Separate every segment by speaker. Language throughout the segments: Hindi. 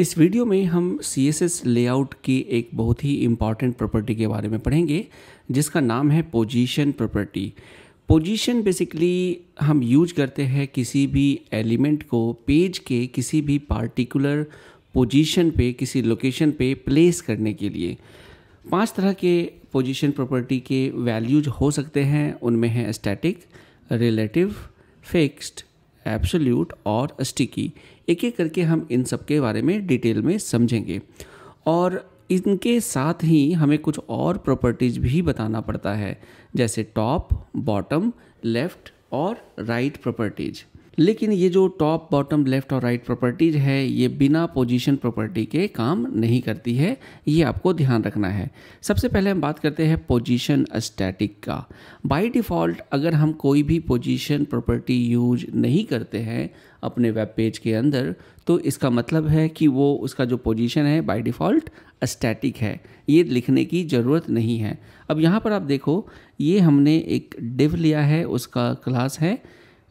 Speaker 1: इस वीडियो में हम सी एस एस लेआउट की एक बहुत ही इम्पॉर्टेंट प्रॉपर्टी के बारे में पढ़ेंगे जिसका नाम है पोजीशन प्रॉपर्टी पोजीशन बेसिकली हम यूज करते हैं किसी भी एलिमेंट को पेज के किसी भी पार्टिकुलर पोजीशन पे किसी लोकेशन पे प्लेस करने के लिए पांच तरह के पोजीशन प्रॉपर्टी के वैल्यूज हो सकते हैं उनमें हैं स्टैटिक रिलेटिव फिक्स्ड एब्सोल्यूट और स्टिकी एक एक करके हम इन सब के बारे में डिटेल में समझेंगे और इनके साथ ही हमें कुछ और प्रॉपर्टीज भी बताना पड़ता है जैसे टॉप बॉटम लेफ़्ट और राइट right प्रॉपर्टीज़ लेकिन ये जो टॉप बॉटम लेफ्ट और राइट प्रॉपर्टीज है ये बिना पोजीशन प्रॉपर्टी के काम नहीं करती है ये आपको ध्यान रखना है सबसे पहले हम बात करते हैं पोजीशन स्टैटिक का बाय डिफ़ॉल्ट अगर हम कोई भी पोजीशन प्रॉपर्टी यूज नहीं करते हैं अपने वेब पेज के अंदर तो इसका मतलब है कि वो उसका जो पोजीशन है बाय डिफ़ॉल्ट स्टैटिक है ये लिखने की ज़रूरत नहीं है अब यहाँ पर आप देखो ये हमने एक डिव लिया है उसका क्लास है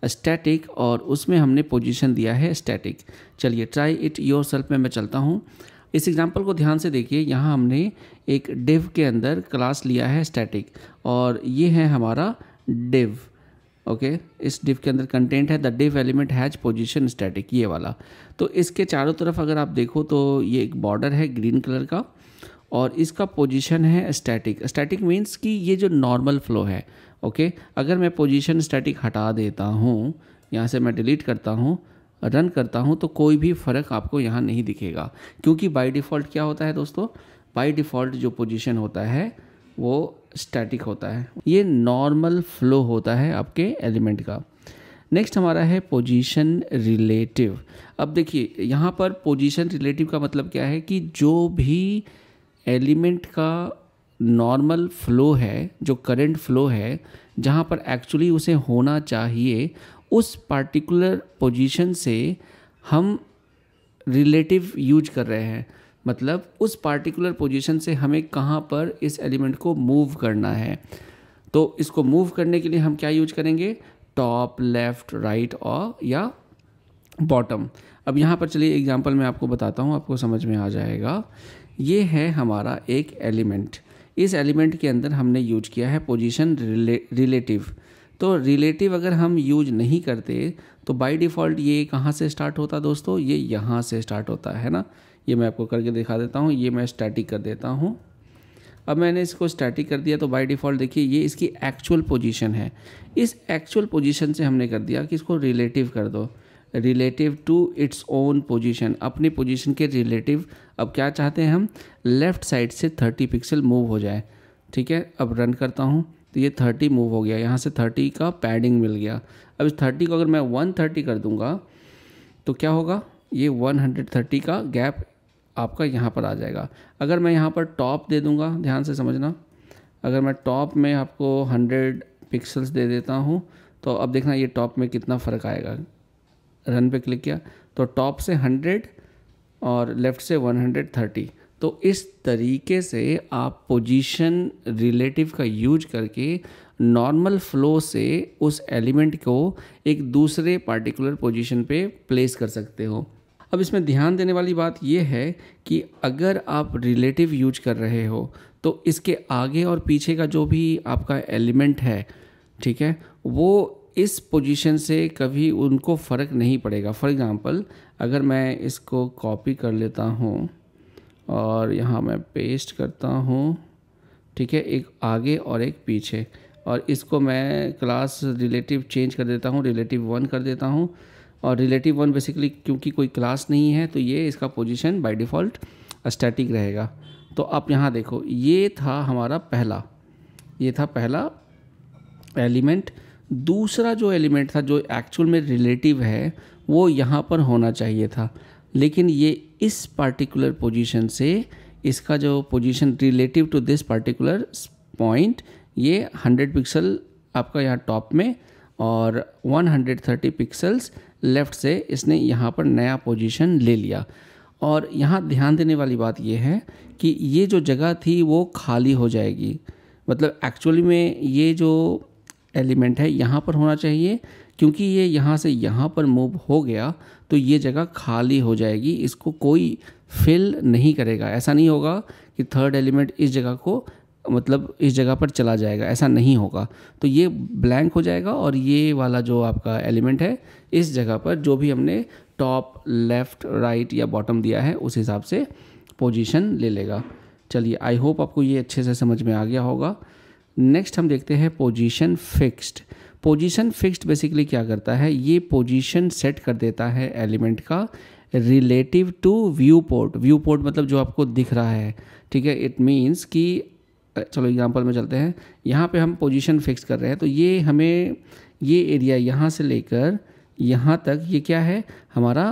Speaker 1: स्टैटिक और उसमें हमने पोजीशन दिया है स्टैटिक चलिए ट्राई इट योर सेल्फ में मैं चलता हूँ इस एग्जाम्पल को ध्यान से देखिए यहाँ हमने एक डिव के अंदर क्लास लिया है स्टैटिक और ये है हमारा डिव ओके okay, इस डिव के अंदर कंटेंट है the div element has position static ये वाला तो इसके चारों तरफ अगर आप देखो तो ये एक बॉर्डर है ग्रीन कलर का और इसका पोजीशन है स्टैटिक स्टैटिक मीन्स कि ये जो नॉर्मल फ्लो है ओके अगर मैं पोजीशन स्टैटिक हटा देता हूँ यहाँ से मैं डिलीट करता हूँ रन करता हूँ तो कोई भी फ़र्क आपको यहाँ नहीं दिखेगा क्योंकि बाय डिफ़ॉल्ट क्या होता है दोस्तों बाय डिफ़ॉल्ट जो पोजीशन होता है वो स्टैटिक होता है ये नॉर्मल फ्लो होता है आपके एलिमेंट का नेक्स्ट हमारा है पोजीशन रिलेटिव अब देखिए यहाँ पर पोजीशन रिलेटिव का मतलब क्या है कि जो भी एलिमेंट का नॉर्मल फ्लो है जो करंट फ्लो है जहाँ पर एक्चुअली उसे होना चाहिए उस पार्टिकुलर पोजीशन से हम रिलेटिव यूज कर रहे हैं मतलब उस पार्टिकुलर पोजीशन से हमें कहाँ पर इस एलिमेंट को मूव करना है तो इसको मूव करने के लिए हम क्या यूज करेंगे टॉप लेफ्ट राइट और या बॉटम अब यहाँ पर चलिए एग्जाम्पल मैं आपको बताता हूँ आपको समझ में आ जाएगा ये है हमारा एक एलिमेंट इस एलिमेंट के अंदर हमने यूज किया है पोजीशन रिले, रिलेटिव तो रिलेटिव अगर हम यूज नहीं करते तो बाय डिफ़ॉल्ट ये कहाँ से स्टार्ट होता दोस्तों ये यहाँ से स्टार्ट होता है ना ये मैं आपको करके दिखा देता हूँ ये मैं स्टैटिक कर देता हूँ अब मैंने इसको स्टैटिक कर दिया तो बाय डिफ़ॉल्ट देखिए ये इसकी एक्चुअल पोजीशन है इस एक्चुअल पोजीशन से हमने कर दिया कि इसको रिलेटिव कर दो relative to its own position अपनी पोजीशन के रिलेटिव अब क्या चाहते हैं हम लेफ़्ट साइड से थर्टी पिक्सल मूव हो जाए ठीक है अब रन करता हूँ तो ये थर्टी मूव हो गया यहाँ से थर्टी का पैडिंग मिल गया अब इस थर्टी को अगर मैं वन थर्टी कर दूँगा तो क्या होगा ये वन हंड्रेड थर्टी का गैप आपका यहाँ पर आ जाएगा अगर मैं यहाँ पर टॉप दे दूँगा ध्यान से समझना अगर मैं टॉप में आपको हंड्रेड पिक्सल्स दे देता हूँ तो अब देखना ये टॉप में कितना फ़र्क आएगा रन पे क्लिक किया तो टॉप से 100 और लेफ़्ट से 130 तो इस तरीके से आप पोजीशन रिलेटिव का यूज करके नॉर्मल फ्लो से उस एलिमेंट को एक दूसरे पार्टिकुलर पोजीशन पे प्लेस कर सकते हो अब इसमें ध्यान देने वाली बात यह है कि अगर आप रिलेटिव यूज कर रहे हो तो इसके आगे और पीछे का जो भी आपका एलिमेंट है ठीक है वो इस पोजीशन से कभी उनको फ़र्क नहीं पड़ेगा फॉर एग्ज़ाम्पल अगर मैं इसको कॉपी कर लेता हूँ और यहाँ मैं पेस्ट करता हूँ ठीक है एक आगे और एक पीछे और इसको मैं क्लास रिलेटिव चेंज कर देता हूँ रिलेटिव वन कर देता हूँ और रिलेटिव वन बेसिकली क्योंकि कोई क्लास नहीं है तो ये इसका पोजीशन बाय डिफ़ॉल्ट स्टैटिक रहेगा तो आप यहाँ देखो ये था हमारा पहला ये था पहला एलिमेंट दूसरा जो एलिमेंट था जो एक्चुअल में रिलेटिव है वो यहाँ पर होना चाहिए था लेकिन ये इस पार्टिकुलर पोजीशन से इसका जो position relative to this particular point ये 100 पिक्सल आपका यहाँ टॉप में और 130 पिक्सल्स लेफ़्ट से इसने यहाँ पर नया पोजीशन ले लिया और यहाँ ध्यान देने वाली बात ये है कि ये जो जगह थी वो खाली हो जाएगी मतलब एक्चुअली में ये जो एलिमेंट है यहाँ पर होना चाहिए क्योंकि ये यहाँ से यहाँ पर मूव हो गया तो ये जगह खाली हो जाएगी इसको कोई फिल नहीं करेगा ऐसा नहीं होगा कि थर्ड एलिमेंट इस जगह को मतलब इस जगह पर चला जाएगा ऐसा नहीं होगा तो ये ब्लैंक हो जाएगा और ये वाला जो आपका एलिमेंट है इस जगह पर जो भी हमने टॉप लेफ़्ट राइट या बॉटम दिया है उस हिसाब से पोजीशन ले लेगा चलिए आई होप आपको ये अच्छे से समझ में आ गया होगा नेक्स्ट हम देखते हैं position fixed position fixed basically क्या करता है ये पोजीशन सेट कर देता है एलिमेंट का relative to viewport viewport मतलब जो आपको दिख रहा है ठीक है इट मीन्स कि चलो एग्जांपल में चलते हैं यहाँ पे हम पोजीशन फिक्स कर रहे हैं तो ये हमें ये एरिया यहाँ से लेकर यहाँ तक ये क्या है हमारा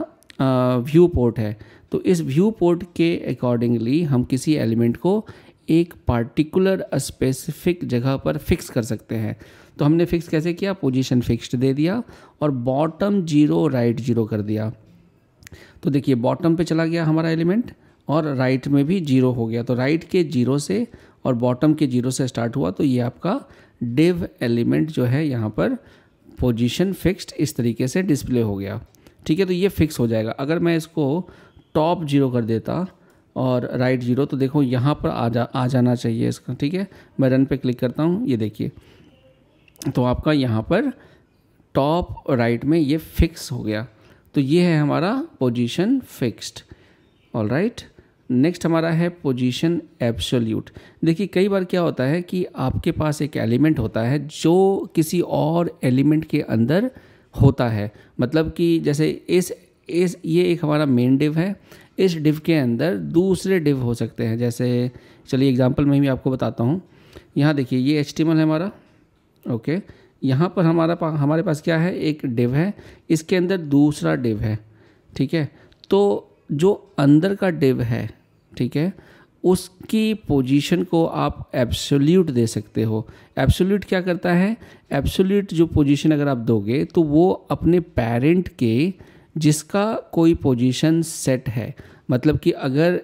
Speaker 1: व्यू पोर्ट है तो इस व्यू पोर्ट के अकॉर्डिंगली हम किसी एलिमेंट को एक पार्टिकुलर स्पेसिफिक जगह पर फिक्स कर सकते हैं तो हमने फिक्स कैसे किया पोजीशन फिक्स्ड दे दिया और बॉटम जीरो राइट जीरो कर दिया तो देखिए बॉटम पे चला गया हमारा एलिमेंट और राइट में भी जीरो हो गया तो राइट के जीरो से और बॉटम के जीरो से स्टार्ट हुआ तो ये आपका डिव एलिमेंट जो है यहाँ पर पोजीशन फिक्स्ड इस तरीके से डिस्प्ले हो गया ठीक है तो ये फिक्स हो जाएगा अगर मैं इसको टॉप जीरो कर देता और राइट जीरो तो देखो यहाँ पर आ जा आ जाना चाहिए इसका ठीक है मैं रन पे क्लिक करता हूँ ये देखिए तो आपका यहाँ पर टॉप राइट में ये फिक्स हो गया तो ये है हमारा position fixed all right next हमारा है पोजीशन एब्सोल्यूट देखिए कई बार क्या होता है कि आपके पास एक एलिमेंट होता है जो किसी और एलिमेंट के अंदर होता है मतलब कि जैसे इस इस ये एक हमारा मेन डिव है इस डिव के अंदर दूसरे डिव हो सकते हैं जैसे चलिए एग्जाम्पल में भी आपको बताता हूँ यहाँ देखिए ये एच है हमारा ओके यहाँ पर हमारा पा, हमारे पास क्या है एक डिव है इसके अंदर दूसरा डिव है ठीक है तो जो अंदर का डिव है ठीक है उसकी पोजीशन को आप एब्सोल्यूट दे सकते हो एब्सोल्यूट क्या करता है एब्सोल्यूट जो पोजीशन अगर आप दोगे तो वो अपने पेरेंट के जिसका कोई पोजीशन सेट है मतलब कि अगर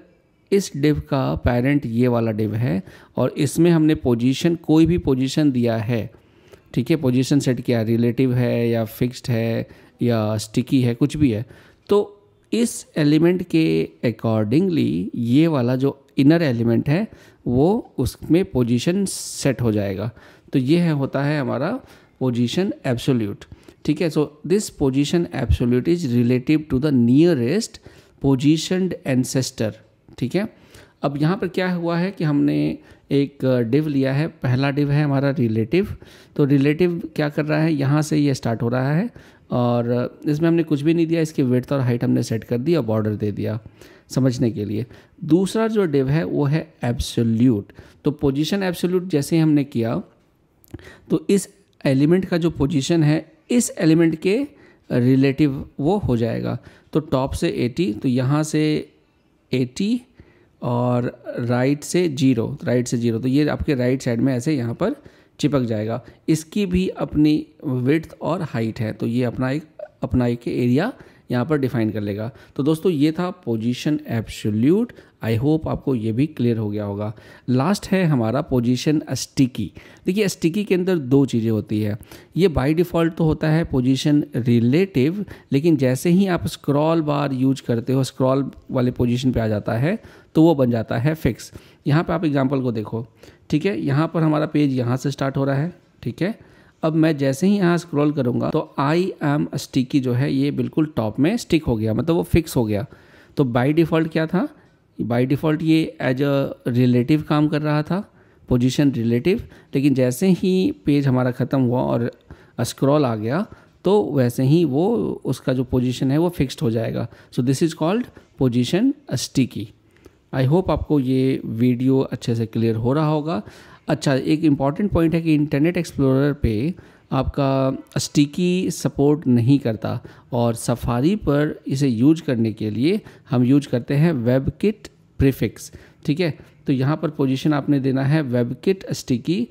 Speaker 1: इस डिव का पेरेंट ये वाला डिव है और इसमें हमने पोजीशन कोई भी पोजीशन दिया है ठीक है पोजीशन सेट किया रिलेटिव है या फिक्स्ड है या स्टिकी है कुछ भी है तो इस एलिमेंट के अकॉर्डिंगली ये वाला जो इनर एलिमेंट है वो उसमें पोजीशन सेट हो जाएगा तो ये है होता है हमारा पोजीशन एब्सोल्यूट ठीक है so this position absolute is relative to the nearest positioned ancestor ठीक है अब यहाँ पर क्या हुआ है कि हमने एक डिव लिया है पहला डिव है हमारा रिलेटिव तो रिलेटिव क्या कर रहा है यहाँ से ये स्टार्ट हो रहा है और इसमें हमने कुछ भी नहीं दिया इसकी वेट और हाइट हमने सेट कर दी और बॉर्डर दे दिया समझने के लिए दूसरा जो डिव है वो है एब्सोल्यूट तो पोजीशन एब्सोल्यूट जैसे हमने किया तो इस एलिमेंट का जो पोजिशन है इस एलिमेंट के रिलेटिव वो हो जाएगा तो टॉप से 80 तो यहाँ से 80 और राइट से जीरो राइट से जीरो तो ये आपके राइट साइड में ऐसे यहाँ पर चिपक जाएगा इसकी भी अपनी विड्थ और हाइट है तो ये अपना एक अपना एक एरिया यहाँ पर डिफाइन कर लेगा तो दोस्तों ये था पोजीशन एब्सोल्यूट आई होप आपको ये भी क्लियर हो गया होगा लास्ट है हमारा पोजीशन स्टिकी देखिए स्टिकी के अंदर दो चीज़ें होती है ये बाय डिफ़ॉल्ट तो होता है पोजीशन रिलेटिव लेकिन जैसे ही आप स्क्रॉल बार यूज करते हो स्क्रॉल वाले पोजीशन पे आ जाता है तो वो बन जाता है फिक्स यहाँ पे आप एग्जांपल को देखो ठीक है यहाँ पर हमारा पेज यहाँ से स्टार्ट हो रहा है ठीक है अब मैं जैसे ही यहाँ स्क्रॉल करूँगा तो आई एम स्टिकी जो है ये बिल्कुल टॉप में स्टिक हो गया मतलब वो फिक्स हो गया तो बाई डिफ़ॉल्ट क्या था बाई डिफ़ॉल्ट ये एज अ रिलेटिव काम कर रहा था पोजिशन रिलेटिव लेकिन जैसे ही पेज हमारा ख़त्म हुआ और स्क्रॉल आ गया तो वैसे ही वो उसका जो पोजिशन है वो फिक्स्ड हो जाएगा so this is called position sticky I hope आपको ये वीडियो अच्छे से क्लियर हो रहा होगा अच्छा एक इम्पॉर्टेंट पॉइंट है कि इंटरनेट एक्सप्लोरर पे आपका स्टिकी सपोर्ट नहीं करता और सफारी पर इसे यूज करने के लिए हम यूज करते हैं वेब किट प्रीफिक्स ठीक है तो यहाँ पर पोजीशन आपने देना है वेब किट स्टिकी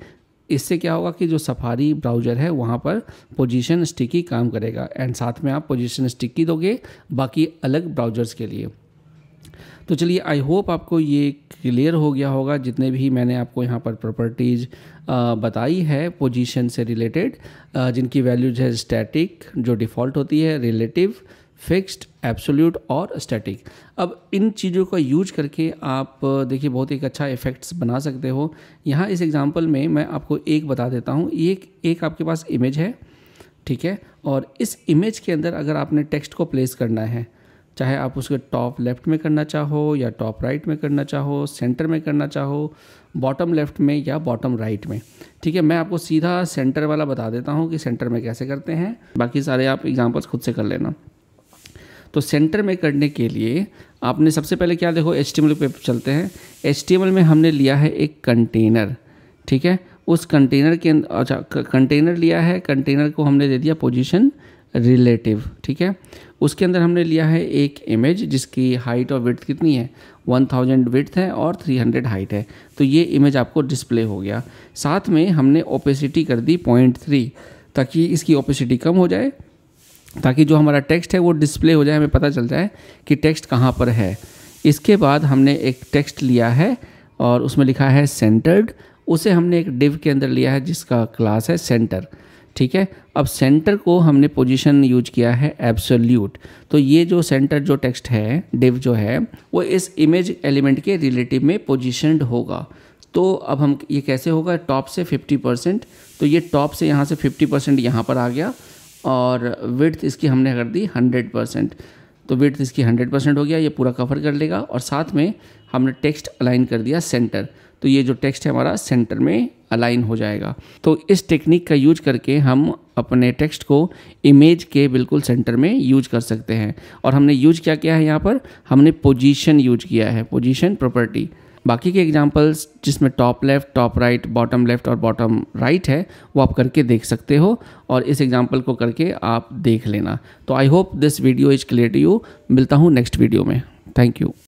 Speaker 1: इससे क्या होगा कि जो सफारी ब्राउज़र है वहाँ पर पोजीशन स्टिकी काम करेगा एंड साथ में आप पोजीशन स्टिकी दोगे बाकी अलग ब्राउज़र्स के लिए तो चलिए आई होप आपको ये क्लियर हो गया होगा जितने भी मैंने आपको यहाँ पर प्रॉपर्टीज़ बताई है पोजीशन से रिलेटेड जिनकी वैल्यूज है स्टैटिक जो डिफ़ॉल्ट होती है रिलेटिव फिक्स्ड एब्सोल्यूट और स्टैटिक अब इन चीज़ों का यूज करके आप देखिए बहुत एक अच्छा इफेक्ट्स बना सकते हो यहाँ इस एग्ज़ाम्पल में मैं आपको एक बता देता हूँ एक एक आपके पास इमेज है ठीक है और इस इमेज के अंदर अगर आपने टेक्स्ट को प्लेस करना है चाहे आप उसके टॉप लेफ्ट में करना चाहो या टॉप राइट में करना चाहो सेंटर में करना चाहो बॉटम लेफ्ट में या बॉटम राइट में ठीक है मैं आपको सीधा सेंटर वाला बता देता हूँ कि सेंटर में कैसे करते हैं बाकी सारे आप एग्जाम्पल्स खुद से कर लेना तो सेंटर में करने के लिए आपने सबसे पहले क्या देखो एच पे चलते हैं एच में हमने लिया है एक कंटेनर ठीक है उस कंटेनर के अच्छा कंटेनर लिया है कंटेनर को हमने दे दिया पोजीशन रिलेटिव ठीक है उसके अंदर हमने लिया है एक इमेज जिसकी हाइट और विथ कितनी है 1000 विथ है और 300 हाइट है तो ये इमेज आपको डिस्प्ले हो गया साथ में हमने ओपेसिटी कर दी पॉइंट थ्री ताकि इसकी ओपेसिटी कम हो जाए ताकि जो हमारा टेक्स्ट है वो डिस्प्ले हो जाए हमें पता चल जाए कि टेक्स्ट कहाँ पर है इसके बाद हमने एक टेक्स्ट लिया है और उसमें लिखा है सेंटर्ड उसे हमने एक डिव के अंदर लिया है जिसका क्लास है सेंटर ठीक है अब सेंटर को हमने पोजीशन यूज किया है एब्सोल्यूट तो ये जो सेंटर जो टेक्स्ट है डिव जो है वो इस इमेज एलिमेंट के रिलेटिव में पोजिशनड होगा तो अब हम ये कैसे होगा टॉप से 50 परसेंट तो ये टॉप से यहाँ से 50 परसेंट यहाँ पर आ गया और विड्थ इसकी हमने कर दी 100 परसेंट तो विड्थ इसकी 100 परसेंट हो गया ये पूरा कवर कर लेगा और साथ में हमने टेक्स्ट अलाइन कर दिया सेंटर तो ये जो टेक्स्ट है हमारा सेंटर में अलाइन हो जाएगा तो इस टेक्निक का यूज करके हम अपने टेक्स्ट को इमेज के बिल्कुल सेंटर में यूज कर सकते हैं और हमने यूज क्या किया है यहाँ पर हमने पोजीशन यूज किया है पोजीशन प्रॉपर्टी बाकी के एग्जाम्पल्स जिसमें top left top right bottom left और बॉटम राइट है वो आप करके देख सकते हो और इस एग्जाम्पल को करके आप देख लेना तो I hope this video is clear to you मिलता हूँ नेक्स्ट वीडियो में थैंक यू